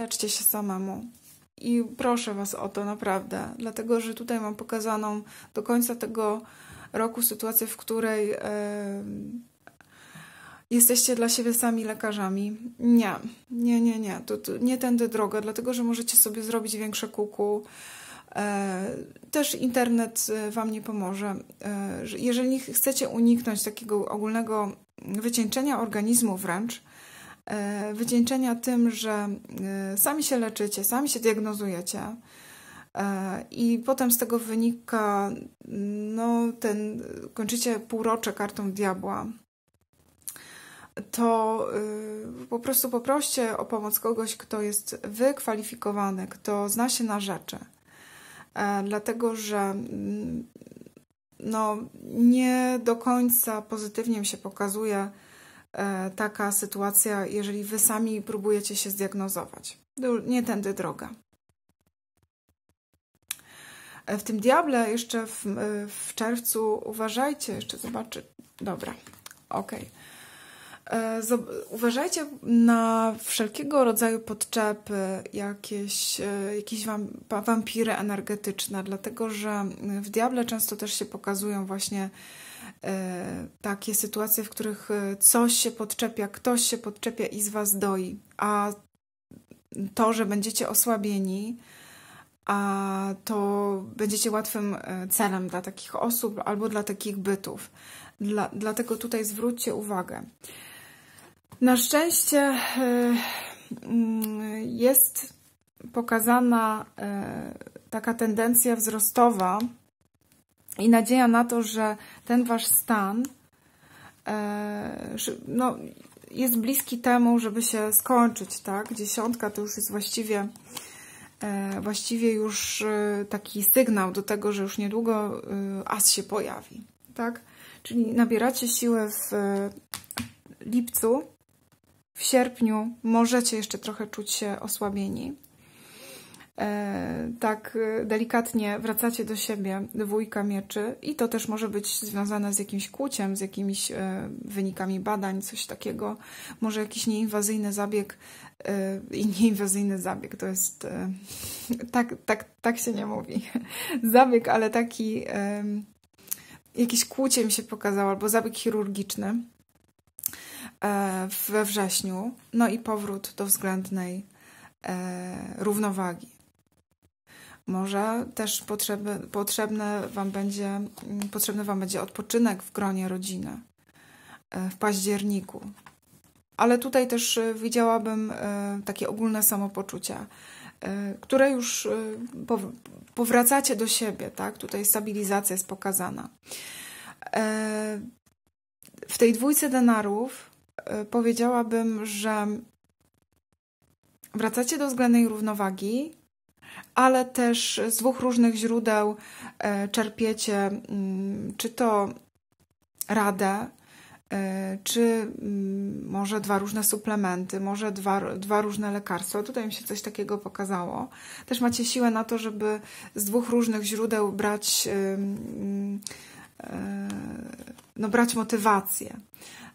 Leczcie się samemu. I proszę Was o to naprawdę, dlatego że tutaj mam pokazaną do końca tego roku sytuację, w której jesteście dla siebie sami lekarzami. Nie, nie, nie, nie. To, to, nie tędy droga, dlatego że możecie sobie zrobić większe kuku. E, też internet e, Wam nie pomoże. E, jeżeli chcecie uniknąć takiego ogólnego wycieńczenia organizmu wręcz, E, wycieńczenia tym, że e, sami się leczycie, sami się diagnozujecie. E, I potem z tego wynika, no, ten, kończycie półrocze kartą diabła. To po prostu poproście o pomoc kogoś, kto jest wykwalifikowany, kto zna się na rzeczy. Dlatego, że mm, no, nie do końca pozytywnie mi się pokazuje E, taka sytuacja, jeżeli wy sami próbujecie się zdiagnozować. Nie tędy droga. E, w tym diable jeszcze w, e, w czerwcu uważajcie, jeszcze zobaczycie. Dobra, okej. Okay. E, uważajcie na wszelkiego rodzaju podczepy, jakieś, e, jakieś wampiry energetyczne, dlatego że e, w diable często też się pokazują właśnie takie sytuacje, w których coś się podczepia, ktoś się podczepia i z was doi, a to, że będziecie osłabieni, a to będziecie łatwym celem dla takich osób albo dla takich bytów. Dla, dlatego tutaj zwróćcie uwagę. Na szczęście e, mm, jest pokazana e, taka tendencja wzrostowa i nadzieja na to, że ten wasz stan e, no, jest bliski temu, żeby się skończyć, tak? Dziesiątka to już jest właściwie właściwie już taki sygnał do tego, że już niedługo as się pojawi, tak? Czyli nabieracie siłę w lipcu, w sierpniu możecie jeszcze trochę czuć się osłabieni. E, tak e, delikatnie wracacie do siebie dwójka mieczy, i to też może być związane z jakimś kłuciem, z jakimiś e, wynikami badań, coś takiego. Może jakiś nieinwazyjny zabieg i nieinwazyjny zabieg to jest tak, tak, tak się nie mówi. Zabieg, ale taki jakiś kłócie mi się pokazało, albo zabieg chirurgiczny E, we wrześniu, no i powrót do względnej e, równowagi. Może też potrzeby, potrzebne wam będzie, mm, potrzebny Wam będzie odpoczynek w gronie rodziny e, w październiku. Ale tutaj też widziałabym takie ogólne samopoczucia, które już powracacie do siebie, tak? Tutaj stabilizacja jest pokazana. W tej dwójce denarów E, powiedziałabym, że wracacie do względnej równowagi, ale też z dwóch różnych źródeł e, czerpiecie mm, czy to radę, e, czy mm, może dwa różne suplementy, może dwa, dwa różne lekarstwa. Tutaj mi się coś takiego pokazało. Też macie siłę na to, żeby z dwóch różnych źródeł brać, mm, no, brać motywację.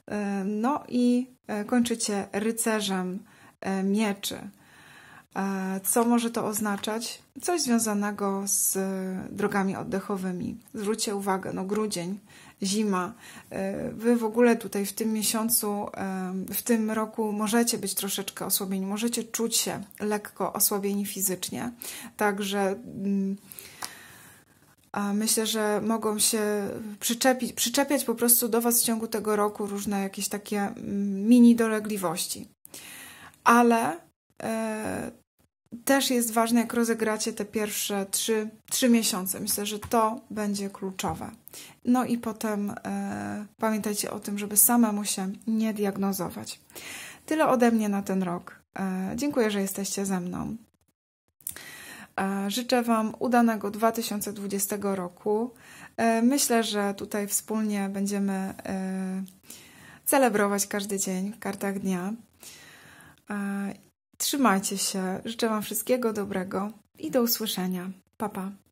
E, no i e, kończycie rycerzem e, mieczy. Co może to oznaczać? Coś związanego z drogami oddechowymi. Zwróćcie uwagę, no grudzień, zima. Wy w ogóle tutaj w tym miesiącu, w tym roku możecie być troszeczkę osłabieni, możecie czuć się lekko osłabieni fizycznie. Także mm, myślę, że mogą się przyczepić, przyczepiać po prostu do Was w ciągu tego roku różne jakieś takie mm, mini dolegliwości. Ale e, też jest ważne, jak rozegracie te pierwsze trzy, trzy miesiące. Myślę, że to będzie kluczowe. No i potem e, pamiętajcie o tym, żeby samemu się nie diagnozować. Tyle ode mnie na ten rok. E, dziękuję, że jesteście ze mną. Życzę Wam udanego 2020 roku. E, myślę, że tutaj wspólnie będziemy e, celebrować każdy dzień w kartach dnia. E, trzymajcie się. Życzę Wam wszystkiego dobrego i do usłyszenia. Pa, pa.